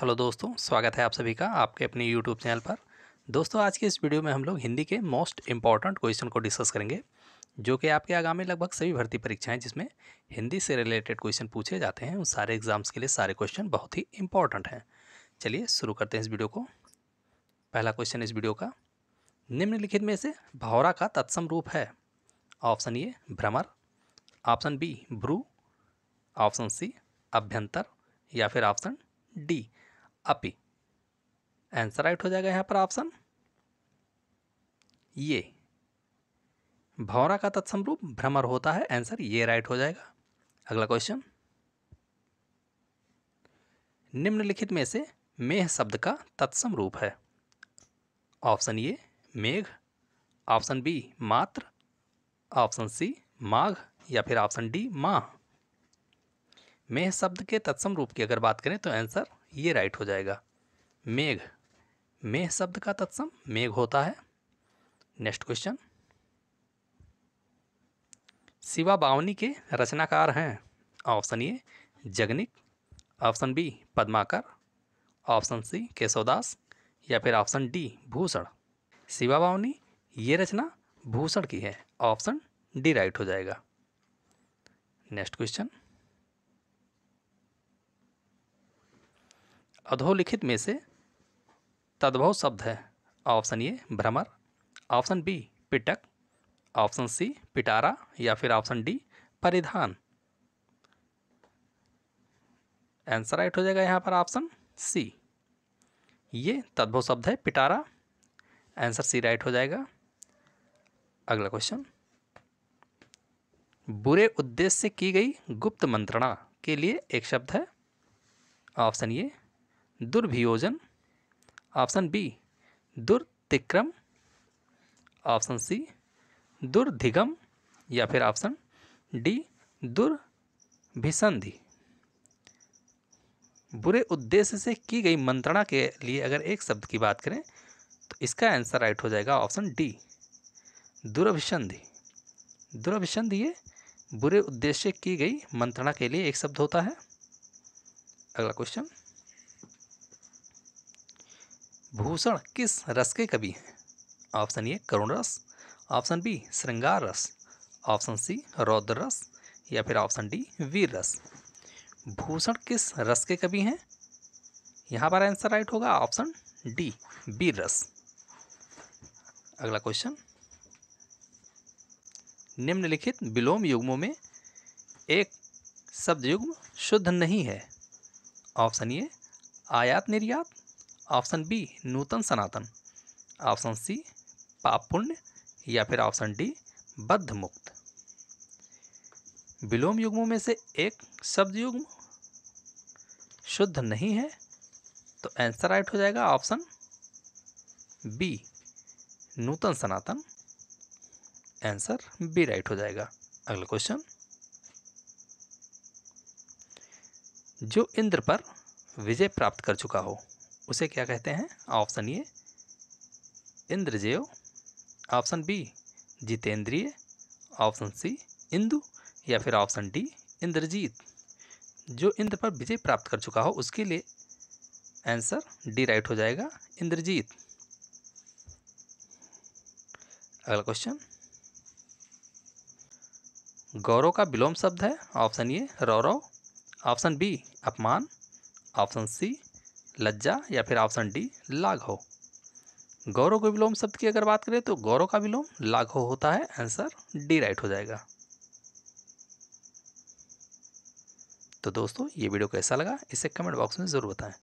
hello दोस्तों स्वागत है आप सभी का आपके अपने यूट्यूब चैनल पर दोस्तों आज के इस वीडियो में हम लोग हिंदी के मोस्ट इम्पॉर्टेंट क्वेश्चन को डिस्कस करेंगे जो कि आपके आगामी लगभग सभी भर्ती परीक्षाएं जिसमें हिंदी से रिलेटेड क्वेश्चन पूछे जाते हैं उन सारे एग्जाम्स के लिए सारे क्वेश्चन बहुत ही इंपॉर्टेंट हैं चलिए शुरू करते हैं इस वीडियो को पहला क्वेश्चन इस वीडियो का निम्नलिखित में से भौरा का तत्सम रूप है ऑप्शन ए भ्रमर ऑप्शन बी भ्रू ऑप्शन सी अभ्यंतर या फिर ऑप्शन डी अपी आंसर राइट हो जाएगा यहाँ पर ऑप्शन ये भौरा का तत्सम रूप भ्रमर होता है आंसर ये राइट हो जाएगा अगला क्वेश्चन निम्नलिखित में से मेह शब्द का तत्सम रूप है ऑप्शन ए मेघ ऑप्शन बी मात्र ऑप्शन सी माघ या फिर ऑप्शन डी माह मेह शब्द के तत्सम रूप की अगर बात करें तो आंसर ये राइट हो जाएगा मेघ मेघ शब्द का तत्सम मेघ होता है नेक्स्ट क्वेश्चन शिवा बावनी के रचनाकार हैं option A Jagnik option B Padmakar option C Keshavdas या फिर ऑप्शन डी भूषण शिवा बावनी ये रचना भूषण की है ऑप्शन डी राइट हो जाएगा नेक्स्ट क्वेश्चन अधोलिखित में से तद्भव शब्द है ऑप्शन ए भ्रमर ऑप्शन बी पिटक ऑप्शन सी पिटारा या फिर ऑप्शन डी परिधान आंसर राइट हो जाएगा यहाँ पर ऑप्शन सी ये तद्भव शब्द है पिटारा आंसर सी राइट हो जाएगा अगला क्वेश्चन बुरे उद्देश्य से की गई गुप्त मंत्रणा के लिए एक शब्द है ऑप्शन ये दुर्भियोजन ऑप्शन बी दुर्तिक्रम ऑप्शन सी दुर्धिगम या फिर ऑप्शन डी दुर्भिसंधि बुरे उद्देश्य से की गई मंत्रणा के लिए अगर एक शब्द की बात करें तो इसका आंसर राइट हो जाएगा ऑप्शन डी दुर्भिसंधि दुर्भिसंधि ये बुरे उद्देश्य की गई मंत्रणा के लिए एक शब्द होता है अगला क्वेश्चन भूषण किस रस के कवि हैं ऑप्शन ए करुण रस ऑप्शन बी श्रृंगार रस ऑप्शन सी रौद्र रस या फिर ऑप्शन डी वीर रस भूषण किस रस के कवि हैं यहाँ पर आंसर राइट होगा ऑप्शन डी वीर रस अगला क्वेश्चन निम्नलिखित विलोम युग्मों में एक शब्द युग्म शुद्ध नहीं है ऑप्शन ए आयात निर्यात ऑप्शन बी नूतन सनातन ऑप्शन सी पाप पुण्य या फिर ऑप्शन डी बद्ध मुक्त विलोम युग्मों में से एक शब्द युग्म शुद्ध नहीं है तो आंसर राइट हो जाएगा ऑप्शन बी नूतन सनातन आंसर बी राइट हो जाएगा अगला क्वेश्चन जो इंद्र पर विजय प्राप्त कर चुका हो उसे क्या कहते हैं ऑप्शन ये इंद्रजेव ऑप्शन बी जितेंद्रिय ऑप्शन सी इंदु या फिर ऑप्शन डी इंद्रजीत जो इंद्र पर विजय प्राप्त कर चुका हो उसके लिए आंसर डी राइट हो जाएगा इंद्रजीत अगला क्वेश्चन गौरव का विलोम शब्द है ऑप्शन ए रौरव ऑप्शन बी अपमान ऑप्शन सी लज्जा या फिर ऑप्शन डी लाघव गौरव के विलोम शब्द की अगर बात करें तो गौरव का विलोम लाघव होता है आंसर डी राइट हो जाएगा तो दोस्तों ये वीडियो कैसा लगा इसे कमेंट बॉक्स में ज़रूर बताएं